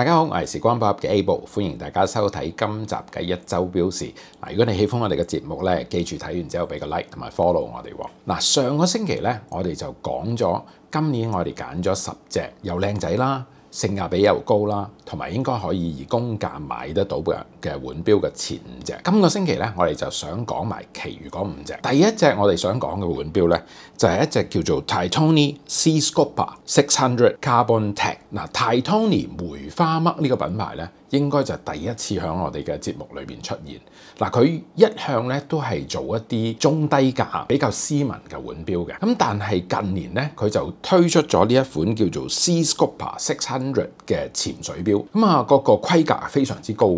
大家好，我时光博嘅 a b l e 欢迎大家收睇今集嘅一周标示。嗱，如果你喜欢我哋嘅节目咧，记住睇完之后俾个 like 同埋 follow 我哋。嗱，上个星期咧，我哋就讲咗今年我哋拣咗十只又靓仔啦。性價比又高啦，同埋應該可以以公價買得到嘅嘅腕錶嘅前五隻。今個星期咧，我哋就想講埋其餘嗰五隻。第一隻我哋想講嘅腕錶咧，就係一隻叫做 t i t o n i s C s c o b a Six Hundred Carbon Tech 嗱。t i t o n i 梅花乜呢個品牌咧。應該就第一次喺我哋嘅節目裏面出現。嗱，佢一向咧都係做一啲中低價比較斯文嘅腕錶嘅。咁但係近年咧，佢就推出咗呢一款叫做 s c o s c e r a Six Hundred 嘅潛水錶。咁啊，個個規格非常之高，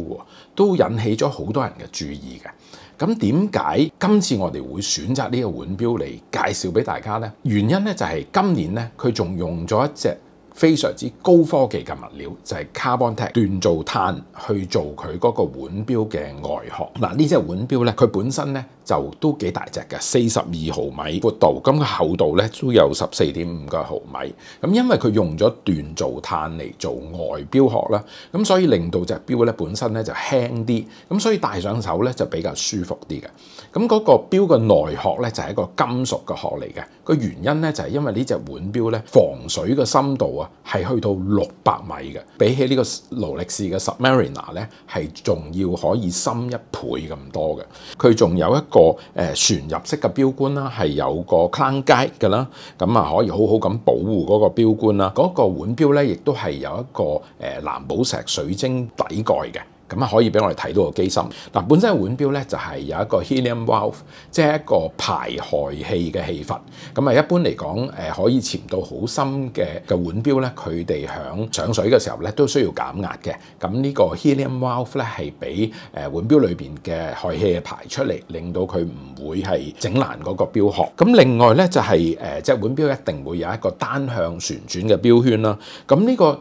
都引起咗好多人嘅注意嘅。咁點解今次我哋會選擇呢個腕錶嚟介紹俾大家呢？原因咧就係今年咧佢仲用咗一隻。非常之高科技嘅物料就係 carbon tech 造碳去做佢嗰個腕錶嘅外殼。嗱，呢只腕錶咧，佢本身咧。就都幾大隻嘅，四十二毫米闊度，咁個厚度咧都有十四點五個毫米。咁因為佢用咗鍛造碳嚟做外表殼啦，咁所以令到隻錶咧本身咧就輕啲，咁所以戴上手咧就比較舒服啲嘅。咁嗰個錶嘅內殼咧就係一個金屬嘅殼嚟嘅。個原因咧就係因為呢隻腕錶咧防水嘅深度啊係去到六百米嘅，比起呢個勞力士嘅 Submariner 咧係仲要可以深一倍咁多嘅。佢仲有一個誒船入式嘅標冠啦，係有個坑階嘅啦，咁啊可以好好咁保護嗰個標冠啦。嗰個腕錶咧，亦都係有一個誒藍寶石水晶底蓋嘅。咁啊，可以俾我哋睇到個機芯。嗱，本身腕表咧就係有一個 helium valve，即係一個排害氣嘅氣閥。咁啊，一般嚟講，誒可以潛到好深嘅嘅腕表咧，佢哋響上水嘅時候咧都需要減壓嘅。咁呢個 helium valve 咧係俾誒腕表裏邊嘅害氣排出嚟，令到佢唔會係整爛嗰個表殼。咁另外咧就係誒，即係腕表一定會有一個單向旋轉嘅標圈啦。咁呢個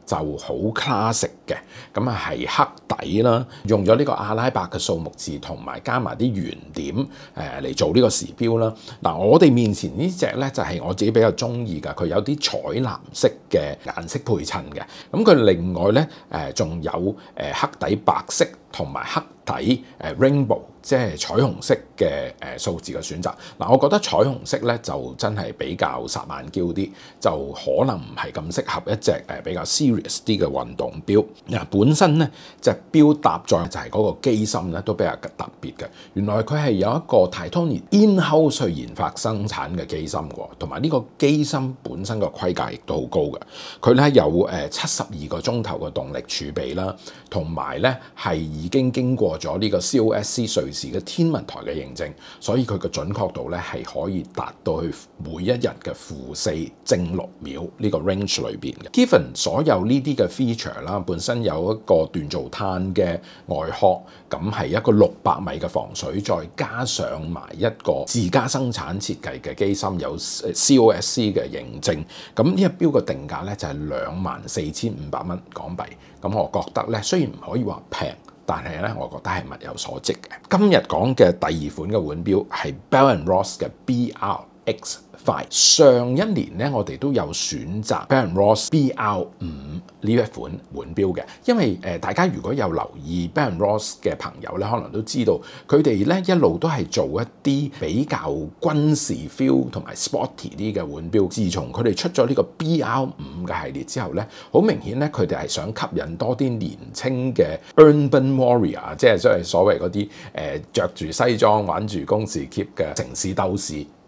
就好 classic 嘅，咁啊係黑底啦，用咗呢個阿拉伯嘅數目字同埋加埋啲圓點，誒嚟做呢個時標啦。嗱，我哋面前呢只咧就係我自己比較中意噶，佢有啲彩藍色嘅顏色配襯嘅。咁佢另外咧誒仲有誒黑底白色。同埋黑底诶 rainbow 即係彩虹色嘅誒數字嘅選擇嗱，我覺得彩虹色咧就真係比較撒曼娇啲，就可能唔係咁適合一隻诶比較 serious 啲嘅運動錶。嗱，本身咧隻錶搭载就係嗰個機芯咧都比較特別嘅，原來佢係有一個 t i t a n Inhouse 研發生產嘅機芯喎，同埋呢個機芯本身个規格亦都好高嘅。佢咧有诶七十二個鐘頭嘅動力儲備啦，同埋咧係。已經經過咗呢個 COSC 瑞士嘅天文台嘅認證，所以佢嘅準確度咧係可以達到去每一日嘅負四正六秒呢個 range 裏邊嘅。Given 所有呢啲嘅 feature 啦，本身有一個鍊造碳嘅外殼，咁係一個六百米嘅防水，再加上埋一個自家生產設計嘅機芯，有 COSC 嘅認證，咁呢一標嘅定價咧就係兩萬四千五百蚊港幣。咁我覺得咧，雖然唔可以話平。但係咧，我覺得係物有所值嘅。今日講嘅第二款嘅腕表係 b e l l a n Ross 嘅 BR。X Five 上一年咧，我哋都有選擇 b o n Ross B R 五呢一款腕錶嘅，因為誒大家如果有留意 b o n Ross 嘅朋友咧，可能都知道佢哋咧一路都係做一啲比較軍事 feel 同埋 sporty 啲嘅腕錶。自從佢哋出咗呢個 B R 五嘅系列之後咧，好明顯咧，佢哋係想吸引多啲年青嘅 Urban Warrior，即係即係所謂嗰啲誒著住西裝玩住公事 keep 嘅城市鬥士。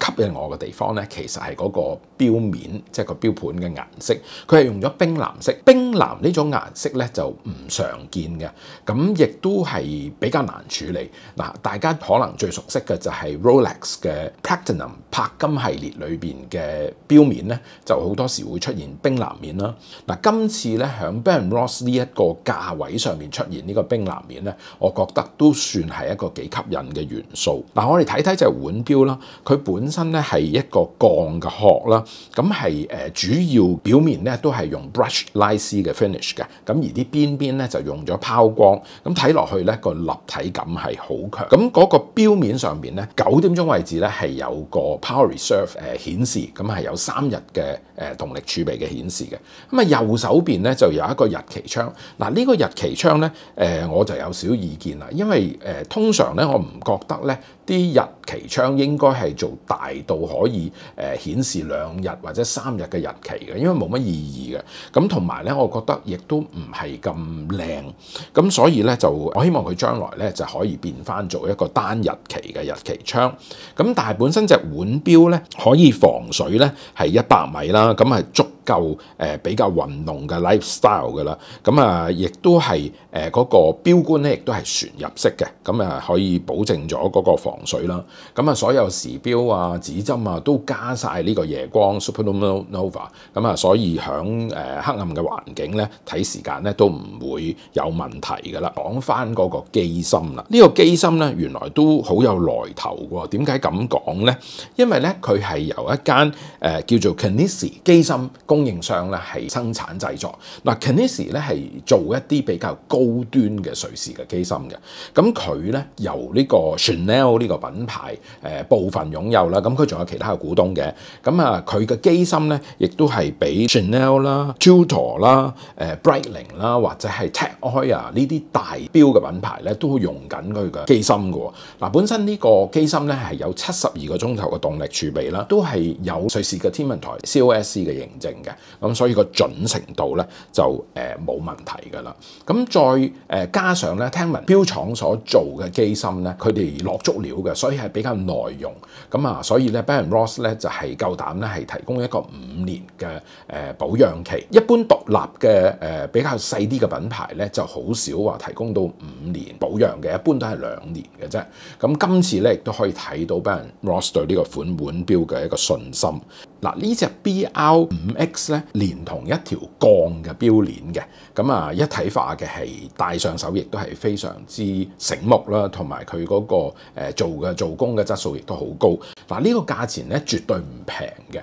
吸引我嘅地方咧，其實係嗰個表面，即係個標盤嘅顏色，佢係用咗冰藍色。冰藍呢種顏色咧就唔常見嘅，咁亦都係比較難處理。嗱，大家可能最熟悉嘅就係 Rolex 嘅 Platinum。柏金系列裏面嘅表面咧，就好多時會出現冰藍面啦。嗱，今次咧喺 Ben Ross 呢一個價位上面出現呢個冰藍面咧，我覺得都算係一個幾吸引嘅元素。嗱，我哋睇睇就腕錶啦，佢本身咧係一個鋼嘅殼啦，咁係主要表面咧都係用 brush 拉絲嘅 finish 嘅，咁而啲邊邊咧就用咗拋光，咁睇落去咧個立體感係好強。咁嗰個表面上面咧九點鐘位置咧係有個。Power Reserve 誒顯示咁係有三日嘅誒動力儲備嘅顯示嘅咁啊右手邊咧就有一個日期窗嗱呢個日期窗咧誒我就有少意見啦，因為誒通常咧我唔覺得咧啲日期窗應該係做大到可以誒顯示兩日或者三日嘅日期嘅，因為冇乜意義嘅咁同埋咧我覺得亦都唔係咁靚咁，所以咧就我希望佢將來咧就可以變翻做一個單日期嘅日期窗咁，但係本身隻碗。表咧可以防水咧系一百米啦，咁係足够诶比较运动嘅 lifestyle 噶啦，咁啊亦都系诶嗰个標冠咧亦都系船入式嘅，咁啊可以保证咗嗰个防水啦。咁啊所有时标啊指针啊都加晒呢个夜光 super nova，咁啊所以响诶黑暗嘅环境咧睇时间咧都唔会有问题噶啦。讲翻嗰个机芯啦，呢个机芯咧原来都好有来头喎，点解咁讲咧？因為咧，佢係由一間誒叫做 Kanisi 機芯供應商咧係生產製作。嗱，Kanisi 咧係做一啲比較高端嘅瑞士嘅機芯嘅。咁佢咧由呢個 Chanel 呢個品牌誒部分擁有啦。咁佢仲有其他嘅股東嘅。咁啊，佢嘅機芯咧亦都係俾 Chanel 啦、t u t r 啦、誒 Breitling 啦或者係 Tag Heuer 呢啲大標嘅品牌咧都用緊佢嘅機芯嘅。嗱，本身呢個機芯咧係有七十二個鐘頭嘅。動力儲備啦，都係有瑞士嘅天文台 COSC 嘅認證嘅，咁所以個準程度咧就誒冇問題噶啦。咁再誒加上咧，聽聞標廠所做嘅機芯咧，佢哋落足料嘅，所以係比較耐用。咁啊，所以咧 Ben Ross 咧就係夠膽咧，係提供一個五年嘅誒保養期。一般獨立嘅誒比較細啲嘅品牌咧，就好少話提供到五年保養嘅，一般都係兩年嘅啫。咁今次咧亦都可以睇到 Ben Ross 對呢個。款腕錶嘅一個信心，嗱呢只 BL 五 X 咧，連同一條鋼嘅錶鏈嘅，咁啊一體化嘅，係戴上手亦都係非常之醒目啦，同埋佢嗰個做嘅做工嘅質素亦都好高，嗱呢個價錢咧絕對唔平嘅。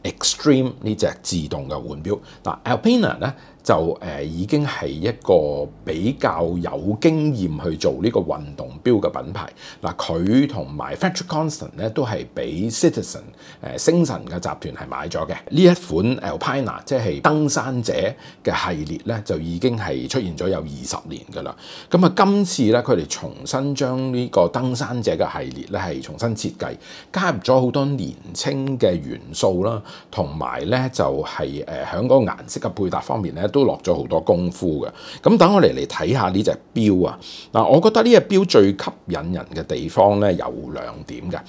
Extreme 呢只自動嘅腕錶，嗱 a l p i n a 咧就誒已經係一個比較有經驗去做呢個運動錶嘅品牌。嗱佢同埋 f a t r i c o n s t a n 咧都係俾 Citizen 誒星辰嘅集團係買咗嘅。呢一款 a l p i n a 即係登山者嘅系列咧，就已經係出現咗有二十年㗎啦。咁啊，今次咧佢哋重新將呢個登山者嘅系列咧係重新設計，加入咗好多年青嘅元素啦。同埋咧就係誒喺嗰個顏色嘅配搭方面咧，都落咗好多功夫嘅。咁等我嚟嚟睇下呢只表啊！嗱，我覺得呢只表最吸引人嘅地方咧有兩點嘅。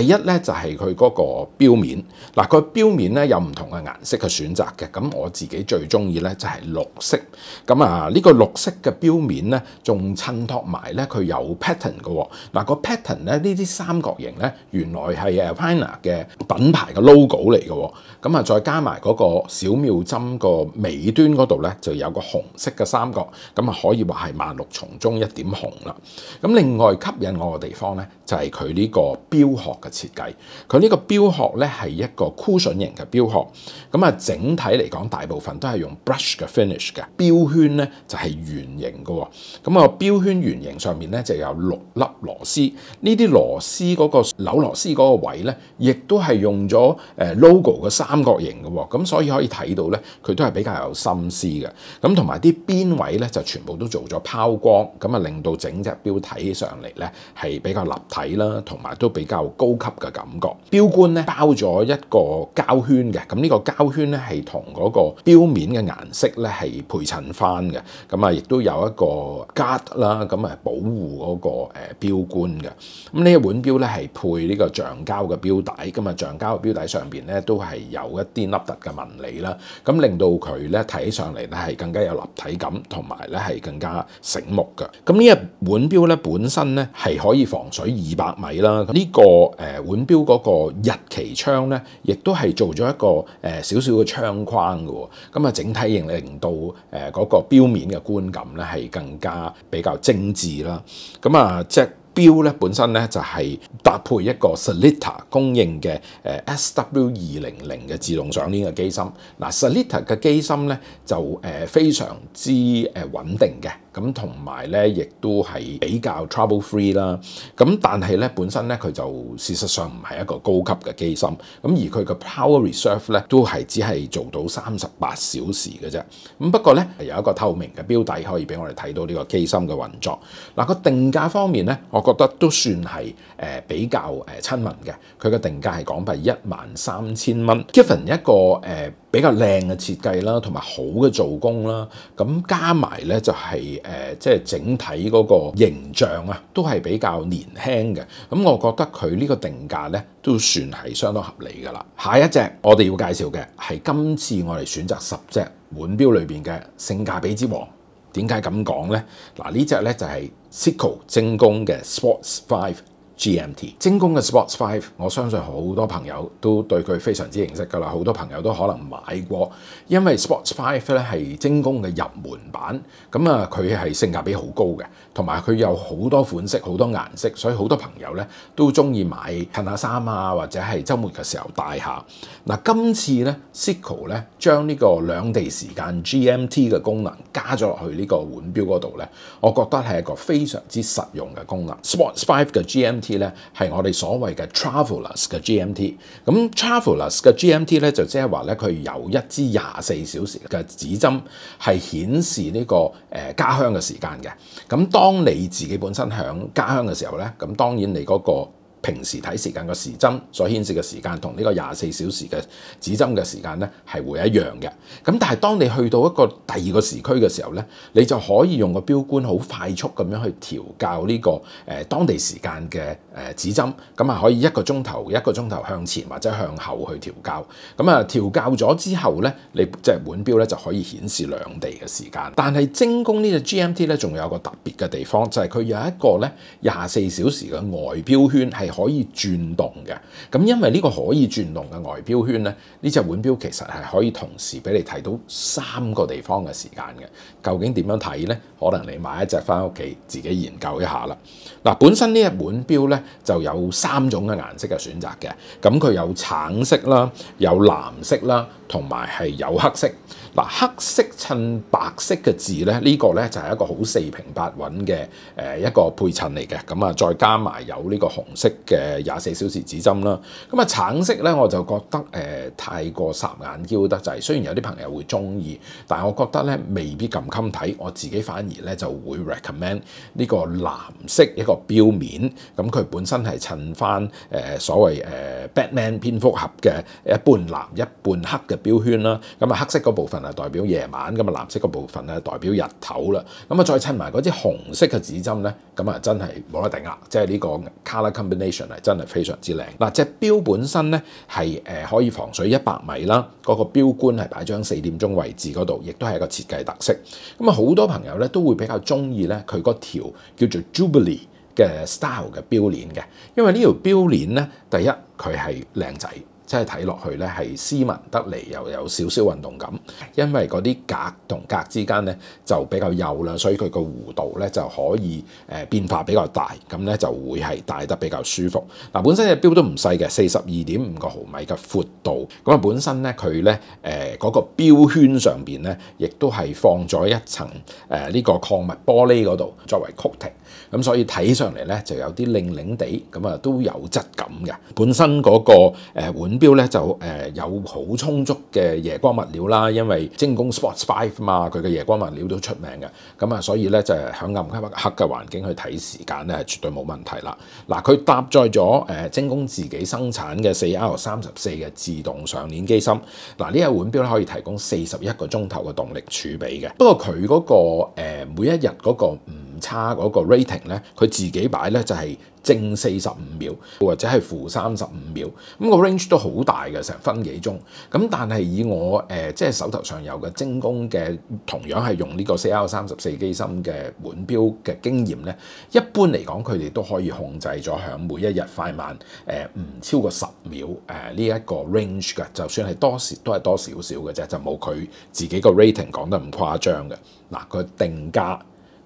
第一咧就係佢嗰個表面，嗱個表面咧有唔同嘅顏色嘅選擇嘅。咁我自己最中意咧就係綠色。咁啊呢個綠色嘅表面咧，仲襯托埋咧佢有 pattern 嘅。嗱個 pattern 咧呢啲三角形咧，原來係 a p i n a 嘅品牌嘅 logo 嚟嘅。咁啊，再加埋嗰個小妙針個尾端嗰度咧，就有個紅色嘅三角，咁啊可以話係萬綠叢中一點紅啦。咁另外吸引我嘅地方咧，就係佢呢個錶殼嘅設計。佢呢個錶殼咧係一個 cushion 型嘅錶殼，咁啊整體嚟講，大部分都係用 brush 嘅 finish 嘅。錶圈咧就係圓形嘅，咁啊錶圈圓形上面咧就有六粒螺絲，呢啲螺絲嗰個扭螺絲嗰個位咧，亦都係用咗 logo。個三角形嘅喎，咁所以可以睇到咧，佢都係比較有心思嘅。咁同埋啲邊位咧，就全部都做咗拋光，咁啊令到整隻表睇起上嚟咧係比較立體啦，同埋都比較高級嘅感覺。錶冠咧包咗一個膠圈嘅，咁呢個膠圈咧係同嗰個錶面嘅顏色咧係配襯翻嘅。咁啊，亦都有一個 guard 啦，咁啊保護嗰個誒錶冠嘅。咁呢一碗錶咧係配呢個橡膠嘅錶帶，咁啊橡膠嘅錶帶上邊咧都係。係有一啲凹凸嘅紋理啦，咁令到佢咧睇起上嚟咧係更加有立體感，同埋咧係更加醒目嘅。咁呢一腕錶咧本身咧係可以防水二百米啦。呢個誒腕錶嗰個日期窗咧，亦都係做咗一個誒少少嘅窗框嘅喎。咁啊，整體型令到誒嗰個錶面嘅觀感咧係更加比較精緻啦。咁啊，即係。標咧本身咧就係搭配一個 Salita 供應嘅 SW 二零零嘅自動上鏈嘅機芯。嗱 Salita 嘅機芯咧就非常之誒穩定嘅，咁同埋咧亦都係比較 trouble free 啦。咁但係咧本身咧佢就事實上唔係一個高級嘅機芯。咁而佢嘅 power reserve 咧都係只係做到三十八小時嘅啫。咁不過咧有一個透明嘅標底可以俾我哋睇到呢個機芯嘅運作。嗱個定價方面咧，我。覺得都算係誒比較誒親民嘅，佢嘅定價係港幣一萬三千蚊。Given 一個誒比較靚嘅設計啦，同埋好嘅做工啦，咁加埋咧就係誒即係整體嗰個形象啊，都係比較年輕嘅。咁我覺得佢呢個定價咧都算係相當合理㗎啦。下一只我哋要介紹嘅係今次我哋選擇十隻腕錶裏邊嘅性價比之王。點解咁講呢？嗱，呢只咧就係 c i c o 精工嘅 Sports Five。GMT 精工嘅 Sports Five，我相信好多朋友都對佢非常之認識㗎啦，好多朋友都可能買過，因為 Sports Five 咧係精工嘅入門版，咁啊佢係性價比好高嘅，同埋佢有好多款式好多顏色，所以好多朋友咧都中意買襯下衫啊，或者係週末嘅時候戴下。嗱，今次咧 s i k o 咧將呢個兩地時間 GMT 嘅功能加咗落去呢個腕表嗰度咧，我覺得係一個非常之實用嘅功能。Sports Five 嘅 GMT。T 咧係我哋所謂嘅 t r a v e l e r s 嘅 GMT，咁 t r a v e l e r s 嘅 GMT 咧就即係話咧，佢有一支廿四小時嘅指針係顯示呢個誒家鄉嘅時間嘅。咁當你自己本身響家鄉嘅時候咧，咁當然你嗰個平時睇時間嘅時針所顯示嘅時間同呢個廿四小時嘅指針嘅時間咧係會一樣嘅。咁但係當你去到一個第二個時區嘅時候咧，你就可以用個標杆好快速咁樣去調校呢個誒當地時間嘅誒指針，咁啊可以一個鐘頭一個鐘頭向前或者向後去調校。咁啊調校咗之後咧，你即係滿標咧就可以顯示兩地嘅時間。但係精工呢個 GMT 咧，仲有個特別嘅地方就係佢有一個咧廿四小時嘅外標圈係。可以轉動嘅，咁因為呢個可以轉動嘅外標圈咧，呢只腕錶其實係可以同時俾你睇到三個地方嘅時間嘅。究竟點樣睇呢？可能你買一隻翻屋企自己研究一下啦。嗱，本身呢一腕錶咧就有三種嘅顏色嘅選擇嘅，咁佢有橙色啦，有藍色啦。同埋係有黑色嗱，黑色襯白色嘅字咧，呢個咧就係一個好四平八穩嘅誒一個配襯嚟嘅。咁啊，再加埋有呢個紅色嘅廿四小時指針啦。咁啊，橙色咧我就覺得誒太過霎眼嬌得滯，雖然有啲朋友會中意，但系我覺得咧未必咁襟睇。我自己反而咧就會 recommend 呢個藍色一個錶面，咁佢本身係襯翻誒所謂誒 Batman 蝙蝠俠嘅一半藍一半黑嘅。標圈啦，咁啊黑色嗰部分啊代表夜晚，咁啊藍色嗰部分啊代表日頭啦，咁啊再襯埋嗰支紅色嘅指針咧，咁啊真係冇得頂啦！即係呢個 c o l o r combination 係真係非常之靚。嗱，隻錶本身咧係可以防水一百米啦，嗰個錶冠係擺張四點鐘位置嗰度，亦都係一個設計特色。咁啊好多朋友咧都會比較中意咧佢嗰條叫做 Jubilee 嘅 style 嘅標鏈嘅，因為呢條標鏈咧第一佢係靚仔。真係睇落去咧係斯文得嚟，又有少少運動感。因為嗰啲格同格之間咧就比較幼啦，所以佢個弧度咧就可以誒變化比較大，咁咧就會係戴得比較舒服。嗱，本身隻錶都唔細嘅，四十二點五個毫米嘅寬度。咁啊，本身咧佢咧誒嗰個錶圈上邊咧亦都係放咗一層誒呢個礦物玻璃嗰度作為曲 u 咁所以睇上嚟咧就有啲令令地，咁啊都有質感嘅。本身嗰個誒腕錶咧就誒有好充足嘅夜光物料啦，因為精工 Sports Five 嘛，佢嘅夜光物料都出名嘅。咁啊，所以咧就喺暗黑黑嘅環境去睇時間咧，絕對冇問題啦。嗱，佢搭載咗誒精工自己生產嘅4三3 4嘅自動上鏈機芯。嗱，呢個腕錶咧可以提供四十一個鐘頭嘅動力儲備嘅。不過佢嗰個每一日嗰個唔。唔差嗰個 rating 咧，佢自己擺咧就係正四十五秒或者係負三十五秒，咁個 range 都好大嘅，成分幾鐘。咁但係以我誒即係手頭上有嘅精工嘅，同樣係用呢個 CL 三十四機芯嘅腕錶嘅經驗咧，一般嚟講佢哋都可以控制咗響每一日快慢誒唔超過十秒呢一個 range 噶。就算係多時都係多少少嘅啫，就冇佢自己個 rating 講得咁誇張嘅。嗱，佢定價。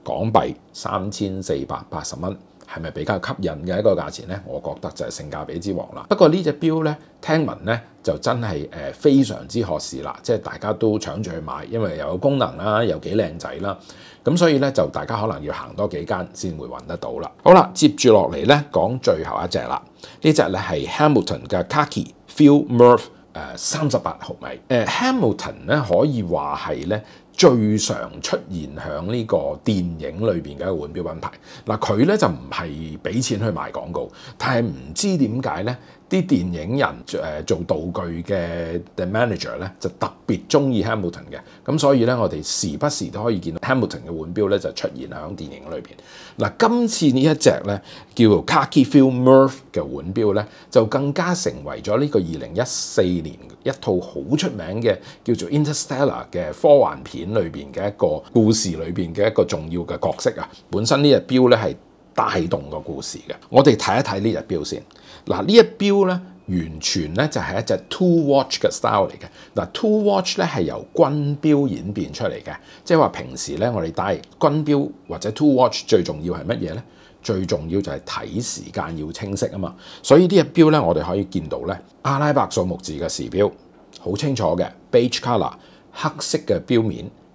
港幣三千四百八十蚊，係咪比較吸引嘅一個價錢呢？我覺得就係性價比之王啦。不過呢隻表咧，聽聞咧就真係非常之合士啦，即係大家都搶住去買，因為有功能啦，又幾靚仔啦。咁所以咧，就大家可能要行多幾間先會揾得到啦。好啦，接住落嚟咧講最後一隻啦。呢隻咧係 Hamilton 嘅 c a k i f e i l Murph 誒三十八毫米誒 Hamilton 呢，可以話係呢。最常出現喺呢個電影裏面嘅腕錶品牌，嗱佢咧就唔係俾錢去賣廣告，但係唔知點解咧？啲電影人誒做道具嘅 manager 咧，就特別中意 Hamilton 嘅，咁所以咧，我哋時不時都可以見到 Hamilton 嘅腕錶咧，就出現啦喺電影裏邊。嗱，今次呢一隻咧叫做 c a k i f i l Murph 嘅腕錶咧，就更加成為咗呢個二零一四年一套好出名嘅叫做 Interstellar 嘅科幻片裏邊嘅一個故事裏邊嘅一個重要嘅角色啊！本身呢隻錶咧係。帶動個故事嘅，我哋睇一睇呢只表先。嗱，呢一表咧，完全咧就係一隻 two watch 嘅 style 嚟嘅。嗱，two watch 咧係由軍表演變出嚟嘅，即係話平時咧我哋戴軍表或者 two watch 最重要係乜嘢咧？最重要就係睇時間要清晰啊嘛。所以呢只表咧，我哋可以見到咧，阿拉伯數目字嘅時標，好清楚嘅 beige colour 黑色嘅表面。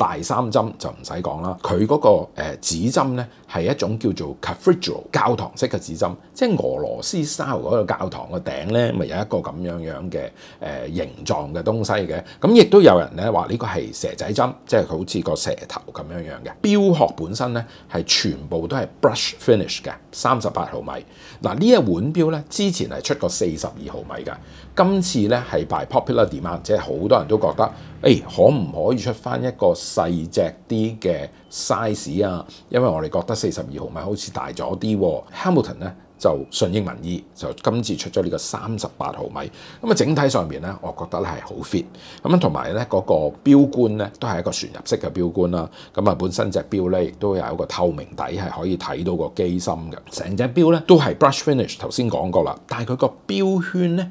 大三針就唔使講啦，佢嗰個誒指針咧係一種叫做 Cathedral 教堂式嘅指針，即係俄羅斯沙俄嗰個教堂嘅頂咧，咪有一個咁樣樣嘅誒形狀嘅東西嘅。咁亦都有人咧話呢個係蛇仔針，即係佢好似個蛇頭咁樣樣嘅。錶殼本身咧係全部都係 brush finish 嘅，三十八毫米。嗱呢一碗錶咧之前係出過四十二毫米嘅。今次咧係 by popular demand，即係好多人都覺得，誒可唔可以出翻一個細只啲嘅 size 啊？因為我哋覺得四十二毫米好似大咗啲。Hamilton 咧就順應民意，就今次出咗呢個三十八毫米。咁啊，整體上面咧，我覺得咧係好 fit 咁同埋咧嗰個標冠咧都係一個旋入式嘅標冠啦。咁啊，本身隻錶咧亦都有個透明底，係可以睇到個機芯嘅。成隻錶咧都係 brush finish，頭先講過啦，但係佢個錶圈咧。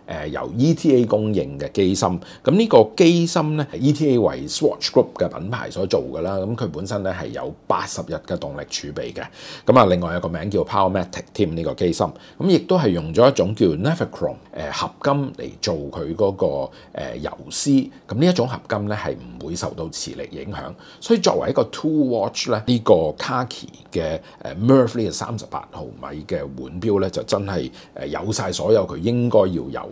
誒由 ETA 供應嘅機芯，咁呢個機芯咧，ETA 為 Swatch Group 嘅品牌所做㗎啦。咁佢本身咧係有八十日嘅動力儲備嘅。咁啊，另外有個名叫 p o w e r m a t i a 添呢個機芯，咁亦都係用咗一種叫 n e f i c r o m 誒合金嚟做佢嗰個誒遊絲。咁呢一種合金咧係唔會受到磁力影響。所以作為一個 Two Watch 咧，呢個 Kaki 嘅誒 Murphy 嘅三十八毫米嘅腕錶咧，就真係誒有曬所有佢應該要有。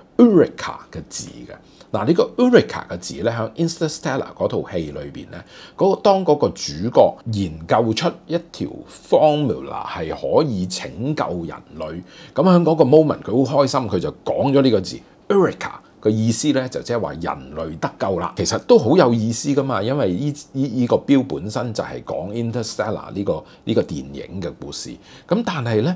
Eureka 嘅字嘅，嗱呢個 Eureka 嘅字咧，喺 Interstellar 嗰套戲裏面咧，嗰個當嗰個主角研究出一條 formula 係可以拯救人類，咁喺嗰個 moment 佢好開心，佢就講咗呢個字 Eureka 嘅意思咧，就即係話人類得救啦。其實都好有意思噶嘛，因為依依依個標本身就係講 Interstellar 呢個呢個電影嘅故事。咁但係咧。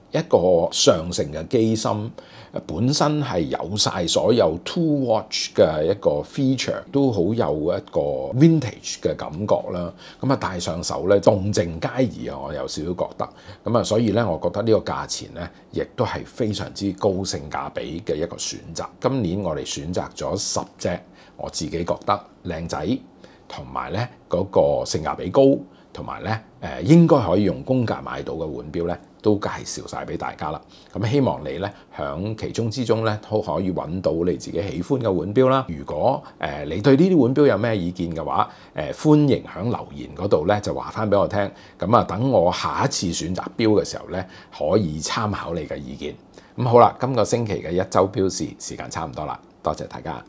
一個上乘嘅機芯，本身係有晒所有 two watch 嘅一個 feature，都好有一個 vintage 嘅感覺啦。咁啊，戴上手咧，動靜皆宜啊！我有少少覺得咁啊，所以咧，我覺得呢個價錢咧，亦都係非常之高性價比嘅一個選擇。今年我哋選擇咗十隻我自己覺得靚仔，同埋咧嗰個性價比高，同埋咧誒應該可以用公價買到嘅腕表咧。都介紹曬俾大家啦，咁希望你咧喺其中之中咧都可以揾到你自己喜歡嘅腕錶啦。如果誒你對呢啲腕錶有咩意見嘅話，誒歡迎喺留言嗰度咧就話翻俾我聽。咁啊，等我下一次選擇錶嘅時候咧，可以參考你嘅意見。咁好啦，今個星期嘅一周標示時間差唔多啦，多謝大家。